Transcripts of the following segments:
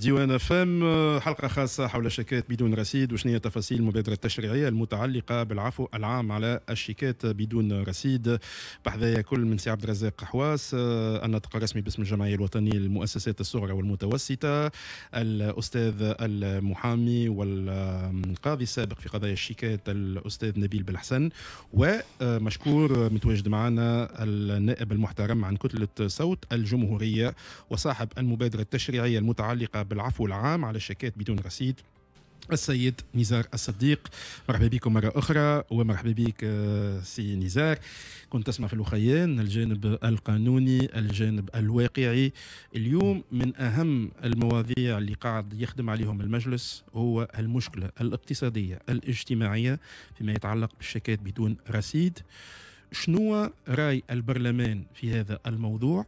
ديوان فم حلقة خاصة حول الشيكات بدون رصيد وشنية تفاصيل المبادرة التشريعية المتعلقة بالعفو العام على الشيكات بدون رصيد بحذايا كل من سي عبد الرزاق حواس الناطق آه، الرسمي باسم الجمعية الوطنية للمؤسسات الصغرى والمتوسطة الأستاذ المحامي والقاضي السابق في قضايا الشيكات الأستاذ نبيل بلحسن ومشكور متواجد معنا النائب المحترم عن كتلة صوت الجمهورية وصاحب المبادرة التشريعية المتعلقة بالعفو العام على الشيكات بدون رصيد السيد نزار الصديق مرحبا بكم مرة أخرى ومرحبا بك آه، سي نزار كنت تسمع في الأخيان الجانب القانوني الجانب الواقعي اليوم من أهم المواضيع اللي قاعد يخدم عليهم المجلس هو المشكلة الاقتصادية الاجتماعية فيما يتعلق بالشيكات بدون رصيد شنو رأي البرلمان في هذا الموضوع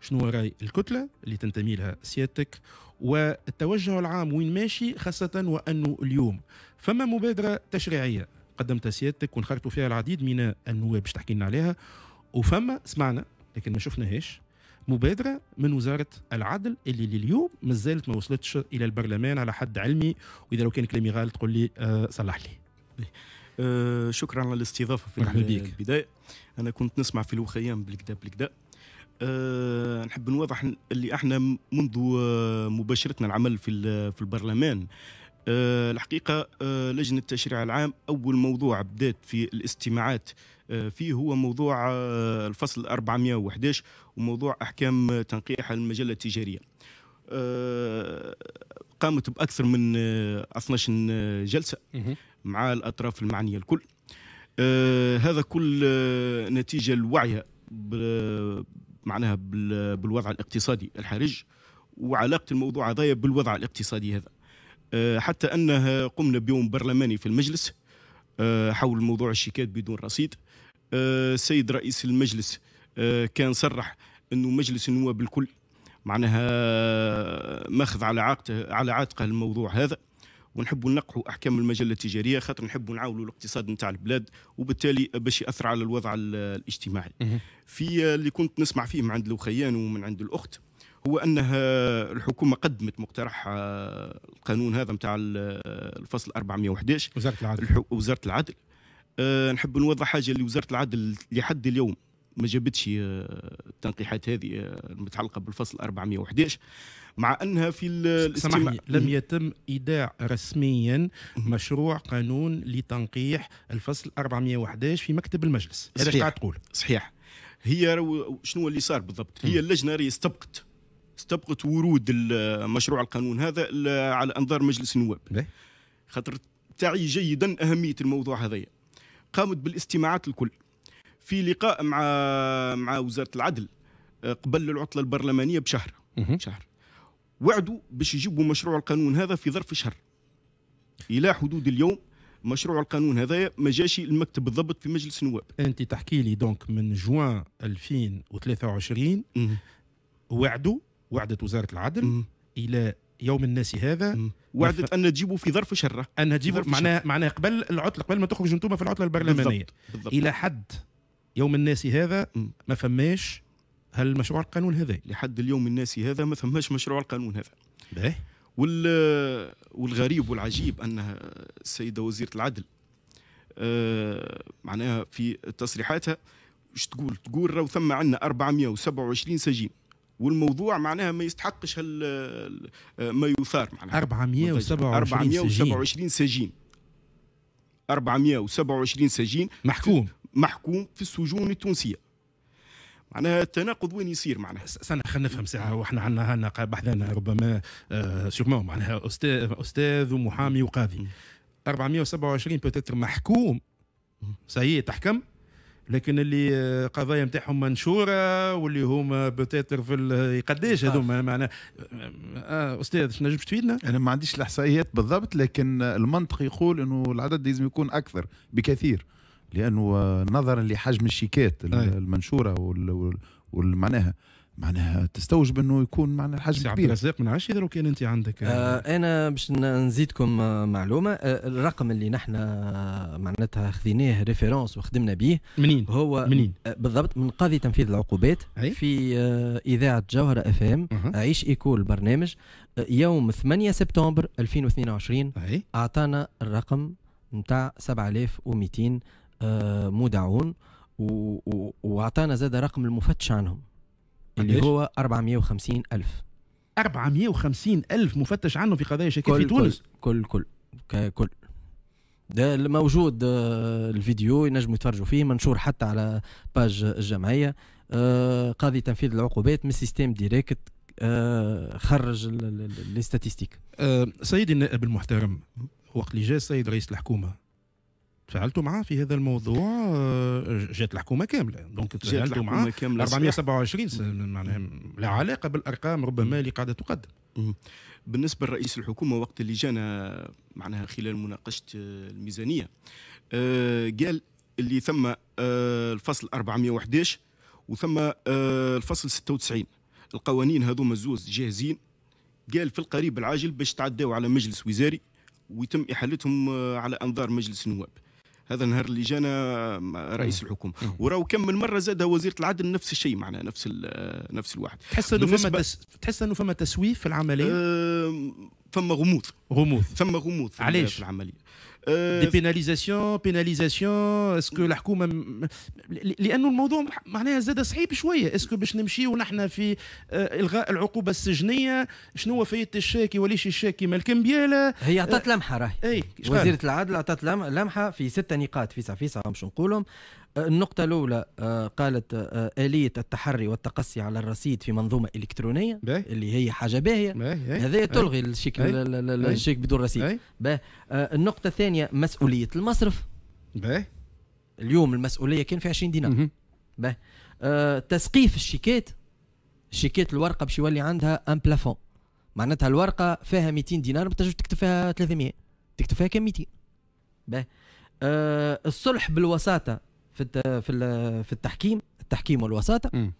شنو رأي الكتلة اللي تنتمي لها سيادتك والتوجه العام وين ماشي خاصة وأنه اليوم فما مبادرة تشريعية قدمتها سيادتك ونخرجتوا فيها العديد من النواب باش تحكي لنا عليها وفما سمعنا لكن ما شفناهاش مبادرة من وزارة العدل اللي لليوم مازالت ما وصلتش إلى البرلمان على حد علمي وإذا لو كان كلامي غلط قول لي آه صلح لي أه، شكرا على الاستضافة في البداية أنا كنت نسمع في الوخيام بالكدا بالكدا آه، نحب نوضح اللي احنا منذ آه، مباشرتنا العمل في في البرلمان آه، الحقيقه لجنه التشريع العام اول موضوع بدات في الاستماعات فيه هو موضوع الفصل 411 وموضوع احكام تنقيح المجله التجاريه قامت باكثر من 12 جلسه مع الاطراف المعنيه الكل هذا كل نتيجه الوعي معناها بالوضع الاقتصادي الحرج وعلاقه الموضوع هذايا بالوضع الاقتصادي هذا آه، حتى انه قمنا بيوم برلماني في المجلس آه، حول موضوع الشيكات بدون رصيد السيد آه، رئيس المجلس كان صرح انه مجلس النواب الكل معناها ماخذ على عاتقه على عاتقه الموضوع هذا ونحبوا ننقحوا احكام المجله التجاريه خاطر نحبوا نعاولوا الاقتصاد نتاع البلاد وبالتالي باش ياثر على الوضع الاجتماعي في اللي كنت نسمع فيه من عند الوخيان ومن عند الاخت هو انها الحكومه قدمت مقترح آه، القانون هذا نتاع الفصل 411 وزاره العدل وزاره العدل أه نحب نوضح حاجه لوزاره العدل لحد اليوم ما جابتش آه، التنقيحات هذه آه، المتعلقه بالفصل 411 مع انها في الاستماع لم يتم ايداع رسميا مشروع قانون لتنقيح الفصل 411 في مكتب المجلس هذا قاعد تقول صحيح هي شنو اللي صار بالضبط هي اللجنه راهي استبقت استبقت ورود مشروع القانون هذا على انظار مجلس النواب خاطر تعي جيدا اهميه الموضوع هذايا قامت بالاستماعات الكل في لقاء مع مع وزاره العدل آه، قبل العطله البرلمانيه بشهر شهر وعدوا باش يجيبوا مشروع القانون هذا في ظرف شهر الى حدود اليوم مشروع القانون هذا ما جاش المكتب بالضبط في مجلس النواب انت تحكي لي دونك من جوان 2023 وعدوا وعدت وزاره العدل مم. الى يوم الناس هذا مم. وعدت ان تجيبوا في ظرف شهر ان تجيبوا معناها معناها قبل العطله قبل ما تخرج انتم في العطله البرلمانيه بالضبط. بالضبط. الى حد يوم الناس هذا ما فماش هالمشروع القانون هذا لحد اليوم الناس هذا ما فماش مشروع القانون هذا باهي والغريب والعجيب ان السيده وزيره العدل آه معناها في تصريحاتها ايش تقول تقول راهو ثم عندنا 427 سجين والموضوع معناها ما يستحقش هال ما يثار معناها 427 سجين 427 سجين 427 سجين محكوم محكوم في السجون التونسيه معناها التناقض وين يصير معناها استنى خلينا نفهم ساعه آه. وإحنا عندنا هنا بحثنا ربما آه سيغمون معناها استاذ استاذ ومحامي وقاضي 427 بوتيتر محكوم سي تحكم لكن اللي آه، قضايا نتاعهم منشوره واللي هما بوتيتر في قداش آه. هذوما معنا آه استاذ شنو نجمش تفيدنا؟ انا ما عنديش الاحصائيات بالضبط لكن المنطق يقول انه العدد لازم يكون اكثر بكثير لانه نظرا لحجم الشيكات المنشوره والمعناها معناها تستوجب انه يكون معنا الحجم كبير الرزاق من عاش يدرو كان انت عندك آه انا باش نزيدكم معلومه آه الرقم اللي نحن معناتها خذيناه ريفيرونس وخدمنا به منين هو منين آه بالضبط من قاضي تنفيذ العقوبات في آه اذاعه جوهره اف ام أه. عيش ايكول برنامج آه يوم 8 سبتمبر 2022 أي؟ اعطانا الرقم نتاع 7200 آه، مدعون واعطانا زاد رقم المفتش عنهم اللي هو 450 ألف 450 ألف مفتش عنه في قضايا شكاك في تونس كل كل كل, كل. ده موجود آه، الفيديو ينجموا يتفرجوا فيه منشور حتى على باج الجمعية آه، قاضي تنفيذ العقوبات من سيستم ديريكت خرج لي ستاتيستيك سيدي النائب المحترم وقت اللي جاء السيد رئيس الحكومة تفاعلتوا معاه في هذا الموضوع آه، جات الحكومه كامله دونك تفاعلتوا معاه 427 معناها لا علاقه بالارقام ربما اللي قاعده تقدم بالنسبه لرئيس الحكومه وقت اللي جانا معناها خلال مناقشه آه، الميزانيه آه، قال اللي ثم الفصل 411 وثم الفصل 96 القوانين هذوما الزوز جاهزين قال في القريب العاجل باش تعداو على مجلس وزاري ويتم احالتهم على انظار مجلس النواب هذا النهار اللي جانا رئيس الحكومه وراو كم من مره زادها وزيره العدل نفس الشيء معنا نفس آه، نفس الواحد تحس انه فما تس... تحس انه فما تسويف في العمليه أه... فما غموض غموض فما غموض في العمليه دي بيناليزاسيون بيناليزاسيون اسكو الحكومه م... لانه الموضوع معناها زاد صعيب شويه اسكو باش نمشيو نحن في آه، الغاء العقوبه السجنيه شنو هو فايده الشاكي وليش الشاكي مال مبياله هي آه، عطات لمحه راهي إيه، وزيره العدل عطات لمحه في ستة نقاط في سعفيسة باش نقولهم النقطة الأولى آه، قالت آه، آلية التحري والتقصي على الرصيد في منظومة إلكترونية بيه. اللي هي حاجة باهية هذه تلغي الشيك الشيك بدون رصيد آه، النقطة الثانية مسؤولية المصرف بيه. اليوم المسؤولية كان في 20 دينار آه تسقيف الشيكات الشيكات الورقة باش يولي عندها ان بلافون معناتها الورقة فيها 200 دينار ما تنجمش تكتب فيها 300 تكتب فيها كم 200 آه الصلح بالوساطة في في في التحكيم التحكيم والوساطه ما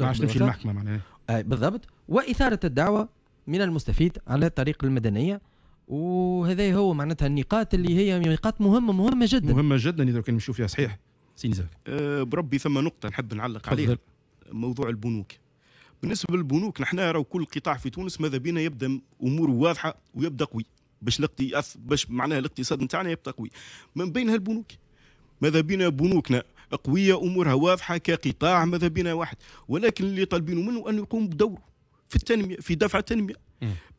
عادش تمشي المحكمه معناها بالضبط واثاره الدعوه من المستفيد على الطريق المدنيه وهذا هو معناتها النقاط اللي هي نقاط مهمه مهمه جدا مهمه جدا اذا كان نشوف فيها صحيح سينزاك أه بربي ثم نقطه نحب نعلق عليها موضوع البنوك بالنسبه للبنوك نحن راهو كل قطاع في تونس ماذا بينا يبدا امور واضحه ويبدا قوي باش باش معناها الاقتصاد نتاعنا يبدا قوي من بينها البنوك ماذا بنا بنوكنا قوية أمورها واضحة كقطاع ماذا بنا واحد ولكن اللي طالبين منه أن يقوم بدوره في التنمية في دفع التنمية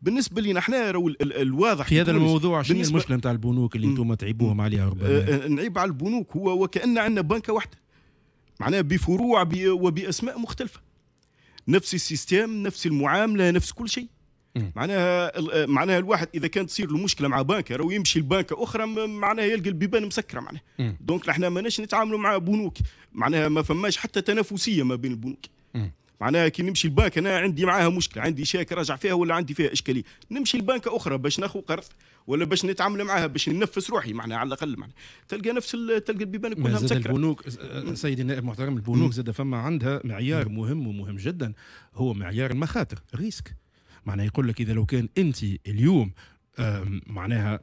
بالنسبه لنا احنا راهو الواضح في هذا الموضوع شنو المشكله نتاع البنوك اللي انتم تعيبوهم عليها ربما آه، آه، نعيب على البنوك هو وكان عندنا بنكه واحده معناها بفروع وباسماء مختلفه نفس السيستم نفس المعامله نفس كل شيء معناها آه، معناها الواحد اذا كانت تصير له مشكله مع بنك راهو يمشي لبنك اخرى معناها يلقى البيبان مسكره معناها دونك احنا ماناش نتعاملوا مع بنوك معناها ما فماش حتى تنافسيه ما بين البنوك معناها كي نمشي البنك انا عندي معاها مشكله عندي شيك راجع فيها ولا عندي فيها اشكاليه نمشي لبنك اخرى باش ناخذ قرض ولا باش نتعامل معاها باش ننفس روحي معناها على الاقل معناها تلقى نفس تلقى البيبان كلها مسكره البنوك آه، آه، سيدي النائب المحترم البنوك زاد فما عندها معيار مهم ومهم جدا هو معيار المخاطر ريسك معناها يقول لك اذا لو كان انت اليوم معناها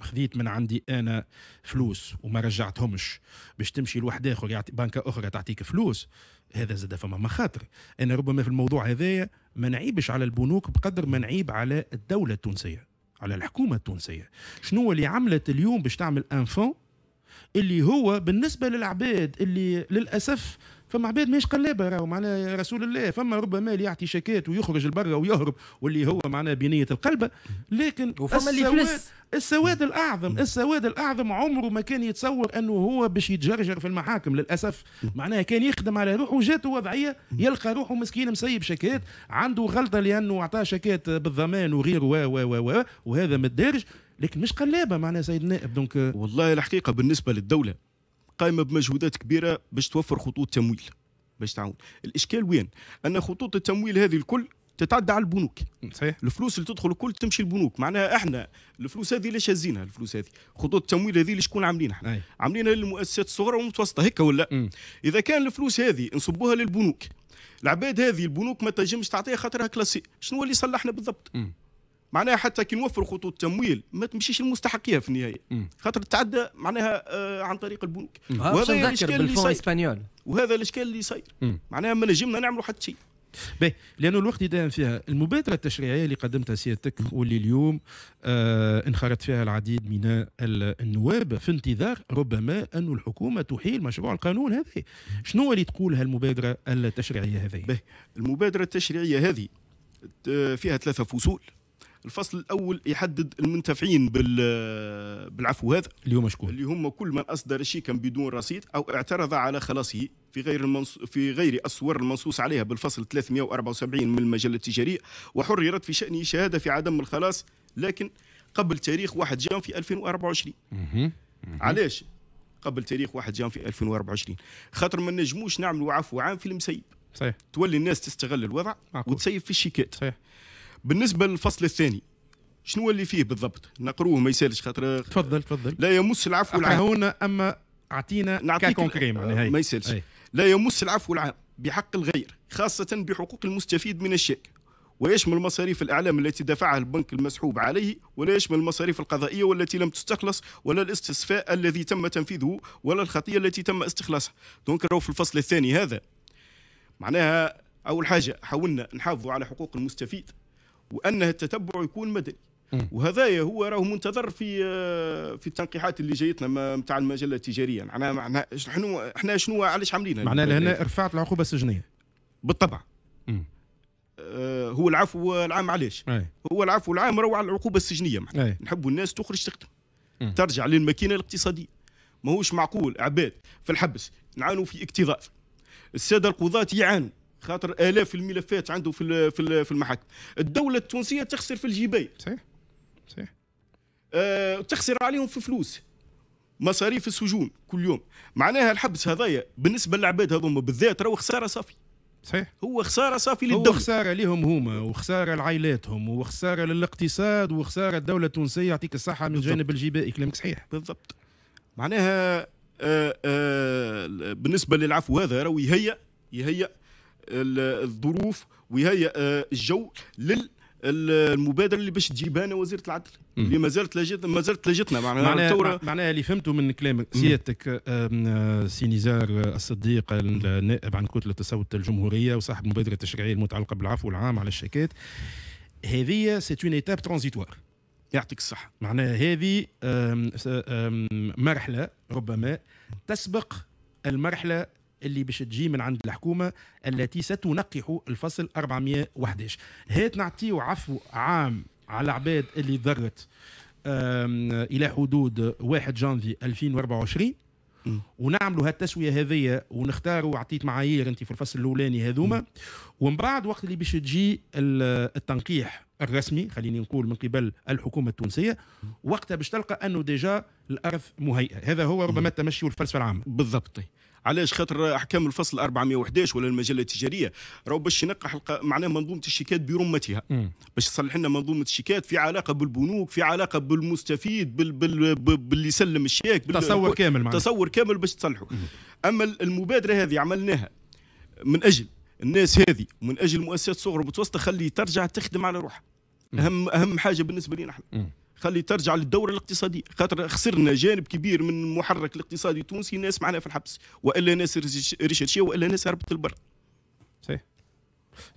خذيت من عندي انا فلوس وما رجعتهمش باش تمشي لواحد اخر بنكه اخرى تعطيك فلوس هذا زاد فما مخاطر انا ربما في الموضوع هذايا ما نعيبش على البنوك بقدر ما نعيب على الدوله التونسيه على الحكومه التونسيه شنو اللي عملت اليوم باش تعمل انفون اللي هو بالنسبه للعباد اللي للاسف فما عباد ماهيش قلابه راهو معناها رسول الله فما ربما اللي يعطي شكات ويخرج لبرا ويهرب واللي هو معناها بنيه القلب لكن وفما اللي فلس السواد الاعظم السواد الاعظم عمره ما كان يتصور انه هو باش يتجرجر في المحاكم للاسف معناها كان يخدم على روحه وجاته وضعيه يلقى روحه مسكين مسيب شكات عنده غلطه لانه اعطاه شكات بالضمان وغيره و و و و وهذا الدارج لكن مش قلابه معناها سيد نائب دونك والله الحقيقه بالنسبه للدوله قائمه بمجهودات كبيره باش توفر خطوط تمويل باش تعاون الاشكال وين ان خطوط التمويل هذه الكل تتعدى على البنوك صحيح الفلوس اللي تدخل الكل تمشي البنوك معناها احنا الفلوس هذه ليش هزينها الفلوس هذه خطوط التمويل هذه كون عاملين احنا أي. عاملينها للمؤسسات الصغرى والمتوسطه هيك ولا م. اذا كان الفلوس هذه نصبوها للبنوك العباد هذه البنوك ما تنجمش تعطيها خاطرها كلاسي شنو اللي صلحنا بالضبط م. معناها حتى كي نوفر خطوط تمويل ما تمشيش المستحقيه في النهايه خاطر تتعدى معناها آه عن طريق البنوك آه، وهذا الاشكال اللي صاير وهذا الاشكال اللي صاير معناها ما نجمنا نعملوا حتى شيء باهي لانه الوقت دائم فيها المبادره التشريعيه اللي قدمتها سيادتك واللي اليوم آه انخرط فيها العديد من النواب في انتظار ربما أن الحكومه تحيل مشروع القانون هذا شنو اللي تقول هالمبادره التشريعيه هذه؟ المبادره التشريعيه هذه آه، فيها ثلاثه فصول الفصل الاول يحدد المنتفعين بالعفو هذا اللي هما شكون اللي هم كل من اصدر شيكا بدون رصيد او اعترض على خلاصه في غير المنص... في غير الصور المنصوص عليها بالفصل 374 من المجله التجاريه وحررت في شانه شهاده في عدم الخلاص لكن قبل تاريخ 1 جان في 2024 علاش قبل تاريخ 1 جان في 2024 خاطر ما نجموش نعملوا عفو عام في المسيب صحيح تولي الناس تستغل الوضع معقول. وتسيب في الشيكات صحيح بالنسبه للفصل الثاني شنو اللي فيه بالضبط نقروه ما يسالش خاطر تفضل تفضل لا يمس العفو العام هنا اما اعطينا نعطيك كريم يعني ما يسالش أي. لا يمس العفو العام بحق الغير خاصه بحقوق المستفيد من الشيك ويشمل مصاريف الأعلام التي دفعها البنك المسحوب عليه ولا يشمل المصاريف القضائية والتي لم تستخلص ولا الاستصفاء الذي تم تنفيذه ولا الخطية التي تم استخلاصها دونك راهو في الفصل الثاني هذا معناها أول حاجة حاولنا نحافظوا على حقوق المستفيد وانه التتبع يكون مدني وهذا هو راه منتظر في آه، في التنقيحات اللي جايتنا نتاع المجله التجاريه معناها معناها شنو احنا شنو علاش عاملينها معناها لهنا رفعت العقوبه السجنيه بالطبع آه، هو العفو العام علاش هو العفو العام روع العقوبه السجنيه معنا نحبوا الناس تخرج تخدم ترجع للماكينه الاقتصاديه ماهوش معقول عباد في الحبس نعانوا في اكتظاظ الساده القضاة يعانوا خاطر الاف الملفات عنده في في المحاكم الدوله التونسيه تخسر في الجبايه صحيح صحيح أه تخسر عليهم في فلوس مصاريف السجون كل يوم معناها الحبس هذايا بالنسبه للعباد هذوما بالذات راهو خساره صافي صحيح هو خساره صافي للدوله هو خساره ليهم هما وخساره لعائلاتهم وخساره للاقتصاد وخساره الدوله التونسيه يعطيك الصحه من جانب الجبائي كلامك صحيح بالضبط معناها آآ آه، آآ آه، بالنسبه للعفو هذا راهو يهيأ يهيأ الظروف ويهيئ آه، الجو لل المبادره اللي باش تجيبها انا وزيره العدل اللي ما زالت لجت ما زالت لجتنا معناها معناها, معناها اللي فهمته من كلامك سيادتك آه، سي نزار آه، الصديق النائب عن كتله الصوت الجمهوريه وصاحب المبادره التشريعيه المتعلقه بالعفو العام على الشيكات هذه سي اون ايتاب ترانزيتوار يعطيك الصحة معناها هذه مرحلة ربما تسبق المرحلة اللي باش تجي من عند الحكومه التي ستنقح الفصل 411 هات نعطيو عفو عام على العباد اللي ضرت الى حدود 1 جانفي 2024 ونعملوا هالتسويه هذية ونختاروا عطيت معايير انت في الفصل الاولاني هذوما ومن بعد وقت اللي باش تجي التنقيح الرسمي خليني نقول من قبل الحكومه التونسيه وقتها باش تلقى انه ديجا الارض مهيئه هذا هو ربما التمشي والفلسفه العامه بالضبط علاش خاطر احكام الفصل 411 ولا المجله التجاريه راهو باش ينقح معناه منظومه الشيكات برمتها باش تصلح لنا منظومه الشيكات في علاقه بالبنوك في علاقه بالمستفيد بال بال باللي يسلم الشيك بال... تصور كامل معناه تصور كامل باش تصلحه اما المبادره هذه عملناها من اجل الناس هذه ومن اجل مؤسسات صغرى ومتوسطه خلي ترجع تخدم على روحها اهم اهم حاجه بالنسبه لنا احنا خلي ترجع للدورة الاقتصادية خاطر خسرنا جانب كبير من المحرك الاقتصادي التونسي ناس معنا في الحبس وإلا ناس ريشرشية وإلا ناس هربت البر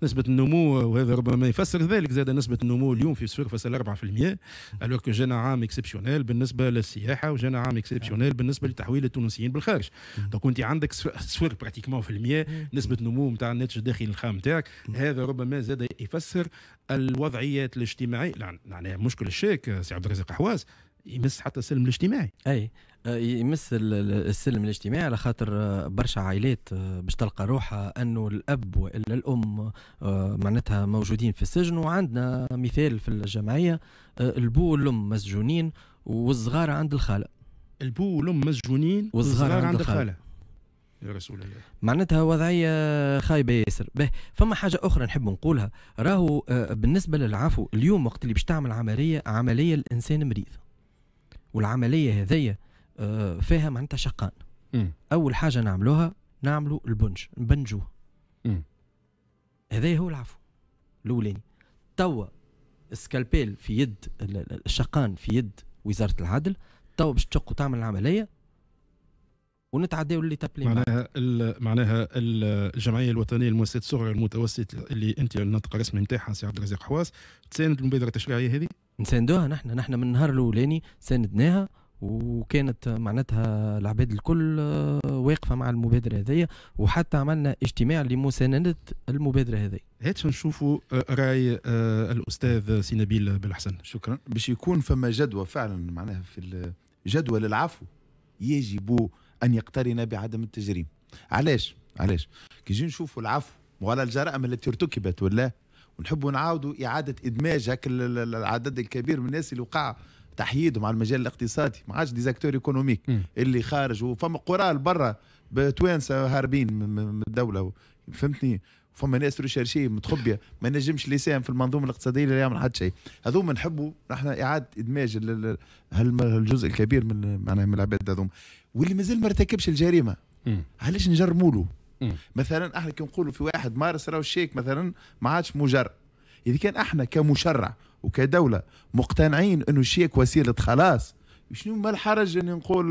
نسبة النمو وهذا ربما يفسر ذلك زاد نسبة النمو اليوم في 0.4% الوغ كو جانا عام اكسبسيونيل بالنسبة للسياحة وجانا عام اكسبسيونيل بالنسبة لتحويل التونسيين بالخارج دونك انت عندك صفر براتيكمون في المية نسبة نمو نتاع الناتج الداخلي الخام نتاعك هذا ربما زاد يفسر الوضعيات الاجتماعية معناها يعني مشكل الشيك سي عبد الرزاق حواس يمس حتى السلم الاجتماعي اي أه، يمس السلم الاجتماعي على خاطر أه، برشا عائلات أه، باش تلقى روحها انه الاب والا الام معناتها موجودين في السجن وعندنا مثال في الجمعيه البو والام مسجونين والصغار عند الخاله البو والام مسجونين والصغار عند, عند الخاله, الخالة. يا رسول الله معناتها وضعية خايبة ياسر به فما حاجة أخرى نحب نقولها راهو بالنسبة للعفو اليوم وقت اللي باش تعمل عملية عملية الإنسان مريض والعمليه هذية آه، فيها معناتها شقان اول حاجه نعملوها نعملوا البنج نبنجوه هذا هو العفو الاولاني توا سكالبيل في يد الشقان في يد وزاره العدل توا باش تشق وتعمل العمليه ونتعداو اللي تابلي معناها معناها الجمعيه الوطنيه للمؤسسات الصغرى المتوسط اللي انت النطق الرسمي نتاعها سي عبد الرزاق حواس تساند المبادره التشريعيه هذه نساندوها نحن نحن من النهار الاولاني ساندناها وكانت معناتها العباد الكل آه، واقفه مع المبادره هذيا وحتى عملنا اجتماع لمسانده المبادره هذه هاتش نشوفوا آه، راي آه، الاستاذ سينابيل بالحسن شكرا باش يكون فما جدوى فعلا معناها في الجدوى للعفو يجب ان يقترن بعدم التجريم علاش علاش كي نشوفوا العفو وعلى الجرائم التي ارتكبت ولا ونحبوا نعاودوا إعادة إدماج هك العدد الكبير من الناس اللي وقع تحييدهم على المجال الاقتصادي ما عادش ديزاكتور ايكونوميك اللي خارج وفما قرال برا بتوانسه هاربين من الدوله فهمتني فما ناس ريشيرشي متخبيه ما نجمش لسان في المنظومه الاقتصاديه لا يعمل حد شيء هذوما نحبوا نحن اعاده ادماج هالجزء الكبير من معناها من العباد هذوما واللي مازال ما ارتكبش الجريمه علاش نجرموا له مثلا احنا كي نقولوا في واحد مارس راهو الشيك مثلا ما عادش مجرد اذا كان احنا كمشرع وكدوله مقتنعين انه الشيك وسيله خلاص شنو ما الحرج اني نقول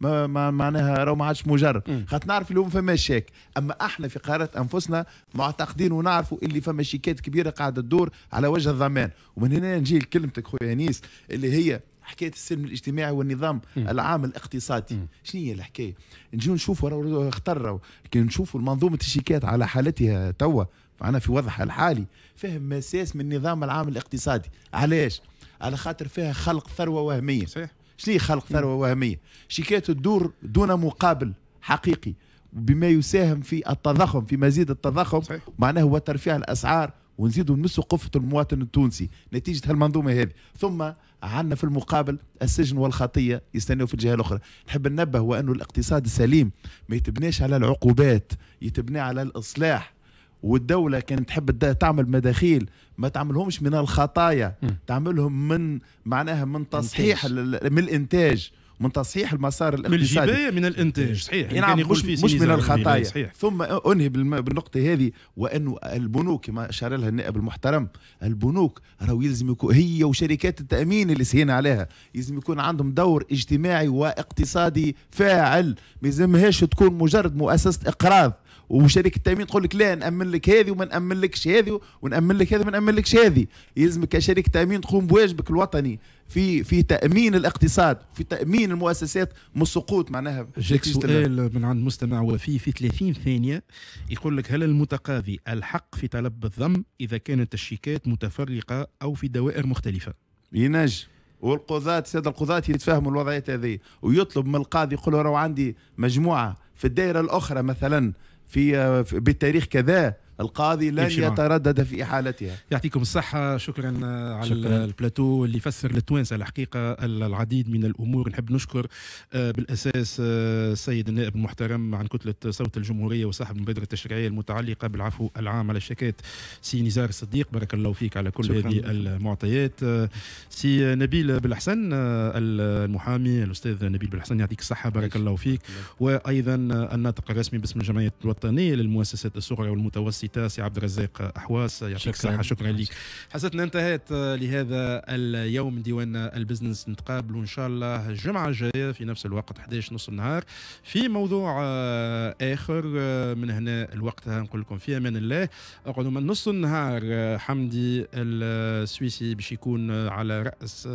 ما, ما معناها راهو ما عادش مجرد خاطر نعرف اللي هو فما شيك اما احنا في قاره انفسنا معتقدين ونعرفوا اللي فما شيكات كبيره قاعده تدور على وجه الضمان ومن هنا نجي لكلمتك خويا انيس اللي هي حكايه السلم الاجتماعي والنظام العام الاقتصادي شنو هي الحكايه نجيو نشوفوا اختروا كي نشوفوا منظومه الشيكات على حالتها توا معنا في وضعها الحالي فهم مساس من النظام العام الاقتصادي علاش على خاطر فيها خلق ثروه وهميه صحيح شنو خلق ثروه وهميه شيكات تدور دون مقابل حقيقي بما يساهم في التضخم في مزيد التضخم صحيح. معناه هو ترفيع الاسعار ونزيدوا نمسوا قفة المواطن التونسي نتيجة هالمنظومة هذه ثم عندنا في المقابل السجن والخطية يستنوا في الجهة الأخرى نحب ننبه وأنه الاقتصاد السليم ما يتبناش على العقوبات يتبنى على الإصلاح والدولة كانت تحب تعمل مداخيل ما تعملهمش من الخطايا تعملهم من معناها من تصحيح من الإنتاج من تصحيح المسار الاقتصادي من الجبايه من الانتاج إيه. صحيح يعني يعني مش, مش من الخطايا صحيح. ثم انهي بالنقطه هذه وانه البنوك كما اشار لها النائب المحترم البنوك راهو يلزم يكون هي وشركات التامين اللي سهينا عليها يلزم يكون عندهم دور اجتماعي واقتصادي فاعل ما يلزمهاش تكون مجرد مؤسسه اقراض وشركه التامين تقول لك لا نامن لك هذه وما نامن لكش هذه ونامن لك هذه وما نامن لكش هذه يلزمك كشركه تامين تقوم بواجبك الوطني في في تامين الاقتصاد في تامين المؤسسات من السقوط معناها جاك سؤال من عند مستمع وفي في 30 ثانيه يقول لك هل المتقاضي الحق في طلب الضم اذا كانت الشيكات متفرقه او في دوائر مختلفه ينجم والقضاة سيد القضاة يتفهموا الوضعيات هذه ويطلب من القاضي يقول له عندي مجموعة في الدائرة الأخرى مثلا في بالتاريخ كذا القاضي لن يتردد في احالتها يعطيكم الصحه شكرا على شكرا. البلاتو اللي فسر للتوانسه الحقيقه العديد من الامور نحب نشكر آه، بالاساس آه، السيد النائب المحترم عن كتله صوت الجمهوريه وصاحب المبادره التشريعيه المتعلقه بالعفو العام على الشكات سي نزار الصديق بارك الله فيك على كل شكرا. هذه المعطيات آه، سي نبيل بالحسن المحامي الاستاذ نبيل بالحسن يعطيك الصحه بارك الله فيك وايضا الناطق الرسمي باسم الجمعيه الوطنيه للمؤسسات الصغرى والمتوسطه سيتا سي عبد الرزاق احواس يعطيك الصحه شكرا لك حسنا انتهت آه، لهذا اليوم ديوان البزنس نتقابلوا ان شاء الله الجمعه الجايه في نفس الوقت 11 نص النهار في موضوع آه، اخر آه، من هنا الوقت نقول لكم في امان الله اقعدوا من نص النهار حمدي السويسي باش يكون على راس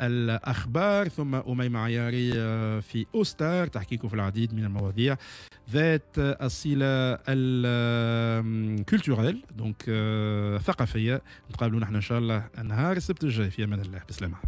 الاخبار ثم اميمه عياري في اوستار تحكيكم في العديد من المواضيع ذات الصله كولتوريل دونك آه، ثقافيه نتقابلوا نحن ان شاء الله نهار السبت الجاي في امان الله بسلامه